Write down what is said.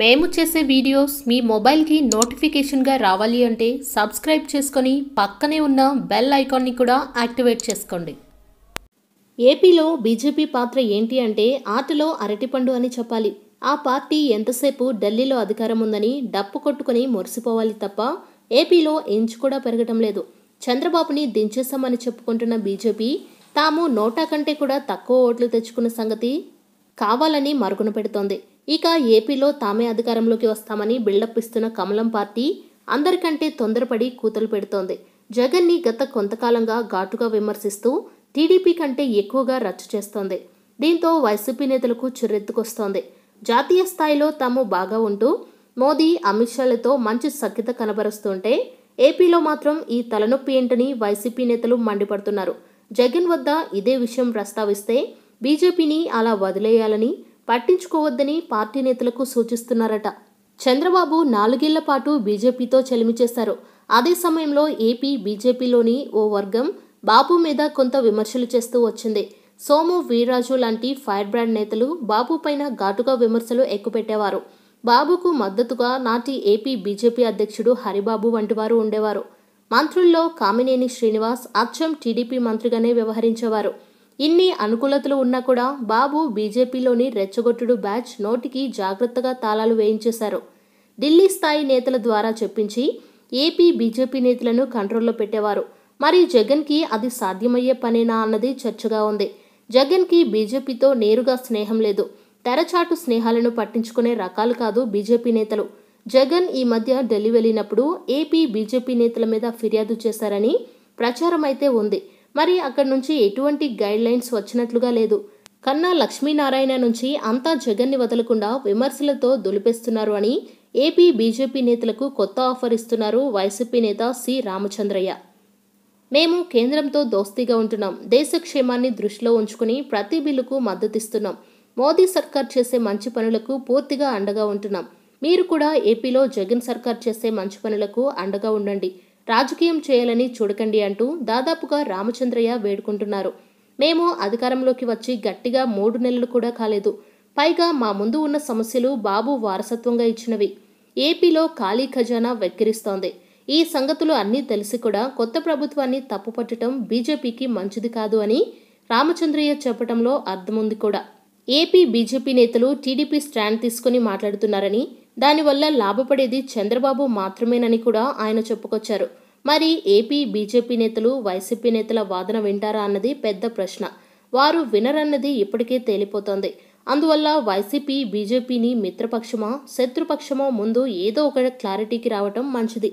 మేము చేసే వీడియోస్ మీ మొబైల్కి నోటిఫికేషన్గా రావాలి అంటే సబ్స్క్రైబ్ చేసుకొని పక్కనే ఉన్న బెల్ ఐకాన్ని కూడా యాక్టివేట్ చేసుకోండి ఏపీలో బీజేపీ పాత్ర ఏంటి అంటే ఆటలో అరటిపండు అని చెప్పాలి ఆ పార్టీ ఎంతసేపు ఢిల్లీలో అధికారం ఉందని డప్పు కొట్టుకుని మురిసిపోవాలి తప్ప ఏపీలో ఎంచు కూడా పెరగటం లేదు చంద్రబాబుని దించేశామని చెప్పుకుంటున్న బీజేపీ తాము నోటా కంటే కూడా తక్కువ ఓట్లు తెచ్చుకున్న సంగతి కావాలని మరుగున పెడుతోంది ఇక ఏపీలో తామే అధికారంలోకి వస్తామని బిల్డప్ ఇస్తున్న కమలం పార్టీ అందరికంటే తొందరపడి కూతలు పెడుతోంది జగన్ ని గత కొంతకాలంగా ఘాటుగా విమర్శిస్తూ టీడీపీ కంటే ఎక్కువగా రచ్చ చేస్తోంది దీంతో వైసీపీ నేతలకు చిరెత్తుకొస్తోంది జాతీయ స్థాయిలో తాము బాగా ఉంటూ మోదీ అమిత్ షాలతో మంచి సఖ్యత కనబరుస్తుంటే ఏపీలో మాత్రం ఈ తలనొప్పి ఏంటని వైసీపీ నేతలు మండిపడుతున్నారు జగన్ వద్ద ఇదే విషయం ప్రస్తావిస్తే బీజేపీని అలా వదిలేయాలని పట్టించుకోవద్దని పార్టీ నేతలకు సూచిస్తున్నారట చంద్రబాబు నాలుగేళ్ల పాటు బీజేపీతో చేశారు అదే సమయంలో ఏపీ బీజేపీలోని ఓ వర్గం బాబు మీద కొంత విమర్శలు చేస్తూ వచ్చింది సోము వీర్రాజు లాంటి ఫైర్ బ్రాండ్ నేతలు బాబు పైన ఘాటుగా విమర్శలు ఎక్కుపెట్టేవారు బాబుకు మద్దతుగా నాటి ఏపీ బీజేపీ అధ్యక్షుడు హరిబాబు వంటి వారు ఉండేవారు మంత్రుల్లో కామినేని శ్రీనివాస్ అచ్చం టీడీపీ మంత్రిగానే వ్యవహరించేవారు ఇన్ని అనుకూలతలు ఉన్నా కూడా బాబు బీజేపీలోని రెచ్చగొట్టుడు బ్యాచ్ నోటికి జాగ్రత్తగా తాళాలు వేయించేశారు ఢిల్లీ స్థాయి నేతల ద్వారా చెప్పించి ఏపీ బీజేపీ నేతలను కంట్రోల్లో పెట్టేవారు మరి జగన్కి అది సాధ్యమయ్యే పనేనా అన్నది చర్చగా ఉంది జగన్కి బీజేపీతో నేరుగా స్నేహం లేదు తెరచాటు స్నేహాలను పట్టించుకునే రకాలు కాదు బీజేపీ నేతలు జగన్ ఈ మధ్య ఢిల్లీ వెళ్ళినప్పుడు ఏపీ బీజేపీ నేతల మీద ఫిర్యాదు చేశారని ప్రచారం అయితే ఉంది మరి అక్కడి నుంచి ఎటువంటి గైడ్లైన్స్ వచ్చినట్లుగా లేదు కన్నా లక్ష్మీనారాయణ నుంచి అంతా జగన్ని వదలకుండా విమర్శలతో దులిపేస్తున్నారు అని ఏపీ బీజేపీ నేతలకు కొత్త ఆఫర్ ఇస్తున్నారు వైసీపీ నేత సి రామచంద్రయ్య మేము కేంద్రంతో దోస్తీగా ఉంటున్నాం దేశ క్షేమాన్ని దృష్టిలో ఉంచుకుని ప్రతి బిల్లుకు మద్దతిస్తున్నాం మోదీ సర్కార్ చేసే మంచి పనులకు పూర్తిగా అండగా ఉంటున్నాం మీరు కూడా ఏపీలో జగన్ సర్కార్ చేసే మంచి పనులకు అండగా ఉండండి రాజకీయం చేయాలని చూడకండి అంటూ దాదాపుగా రామచంద్రయ్య వేడుకుంటున్నారు మేము అధికారంలోకి వచ్చి గట్టిగా మూడు నెలలు కూడా కాలేదు పైగా మా ముందు ఉన్న సమస్యలు బాబు వారసత్వంగా ఇచ్చినవి ఏపీలో ఖాళీ ఖజానా వెక్కిరిస్తోంది ఈ సంగతులు అన్నీ తెలిసి కూడా కొత్త ప్రభుత్వాన్ని తప్పుపట్టడం బీజేపీకి మంచిది కాదు అని రామచంద్రయ్య చెప్పడంలో అర్థముంది కూడా ఏపీ బీజేపీ నేతలు టీడీపీ స్టాండ్ తీసుకుని మాట్లాడుతున్నారని దానివల్ల లాభపడేది చంద్రబాబు మాత్రమేనని కూడా ఆయన చెప్పుకొచ్చారు మరి ఏపీ బీజేపీ నేతలు వైసీపీ నేతల వాదన వింటారా అన్నది పెద్ద ప్రశ్న వారు వినరన్నది ఇప్పటికే తేలిపోతోంది అందువల్ల వైసీపీ బీజేపీని మిత్రపక్షమా శత్రుపక్షమో ముందు ఏదో ఒక క్లారిటీకి రావటం మంచిది